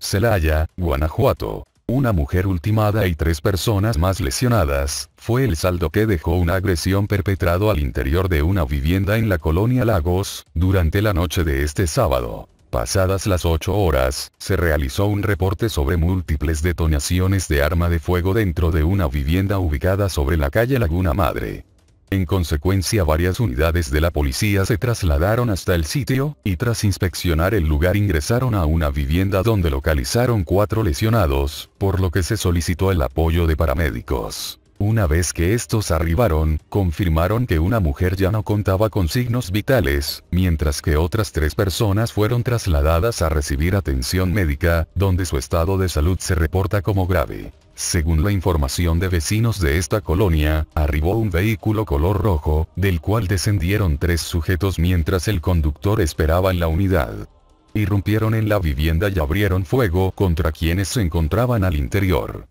Celaya, Guanajuato. Una mujer ultimada y tres personas más lesionadas, fue el saldo que dejó una agresión perpetrado al interior de una vivienda en la colonia Lagos, durante la noche de este sábado. Pasadas las 8 horas, se realizó un reporte sobre múltiples detonaciones de arma de fuego dentro de una vivienda ubicada sobre la calle Laguna Madre. En consecuencia varias unidades de la policía se trasladaron hasta el sitio, y tras inspeccionar el lugar ingresaron a una vivienda donde localizaron cuatro lesionados, por lo que se solicitó el apoyo de paramédicos. Una vez que estos arribaron, confirmaron que una mujer ya no contaba con signos vitales, mientras que otras tres personas fueron trasladadas a recibir atención médica, donde su estado de salud se reporta como grave. Según la información de vecinos de esta colonia, arribó un vehículo color rojo, del cual descendieron tres sujetos mientras el conductor esperaba en la unidad. Irrumpieron en la vivienda y abrieron fuego contra quienes se encontraban al interior.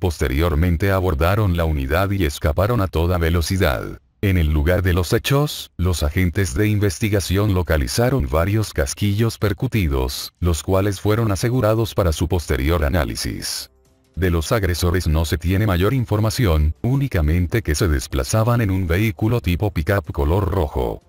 Posteriormente abordaron la unidad y escaparon a toda velocidad. En el lugar de los hechos, los agentes de investigación localizaron varios casquillos percutidos, los cuales fueron asegurados para su posterior análisis. De los agresores no se tiene mayor información, únicamente que se desplazaban en un vehículo tipo pickup color rojo.